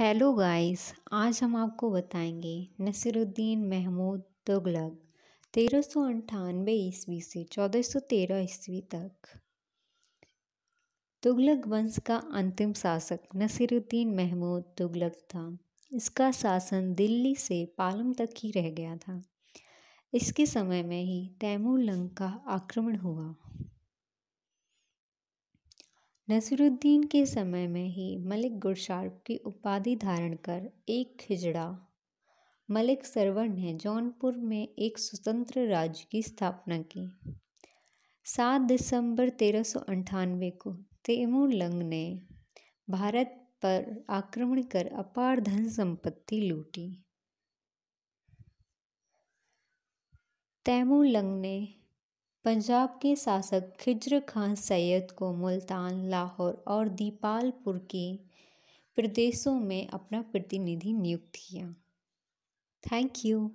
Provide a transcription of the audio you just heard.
hello guys आज हम आपको बताएंगे नसीरुद्दीन महमूद तुगलक तेरह सौ अंठानवे ईस्वी से चौदह सौ तेरह ईस्वी तक तुगलक वंश का अंतिम शासक नसीरुद्दीन महमूद तुगलक था इसका शासन दिल्ली से पालम तक ही रह गया था इसके समय में ही तैमूर लंग का आक्रमण हुआ नसीरुद्दीन के समय में ही मलिक गुरशार्प की उपाधि धारण कर एक खिजड़ा मलिक सरवर ने जौनपुर में एक स्वतंत्र राज्य की स्थापना की सात दिसंबर तेरह को तैमूर लंग ने भारत पर आक्रमण कर अपार धन संपत्ति लूटी तैमूर लंग ने पंजाब के शासक खिज्र खान सैयद को मुल्तान लाहौर और दीपालपुर के प्रदेशों में अपना प्रतिनिधि नियुक्त किया थैंक यू